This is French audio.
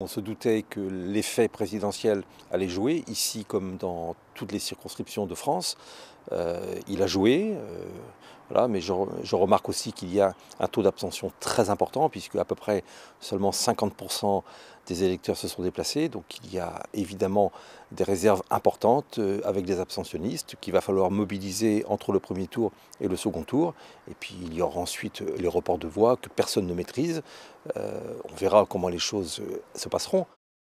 On se doutait que l'effet présidentiel allait jouer, ici comme dans toutes les circonscriptions de France. Euh, il a joué, euh, mais je, remarque aussi qu'il y a un taux d'abstention très important, puisque à peu près seulement 50% des électeurs se sont déplacés. Donc il y a évidemment des réserves importantes euh, avec des abstentionnistes qu'il va falloir mobiliser entre le premier tour et le second tour. Et puis il y aura ensuite euh, les reports de voix que personne ne maîtrise. Euh, on verra comment les choses se passeront.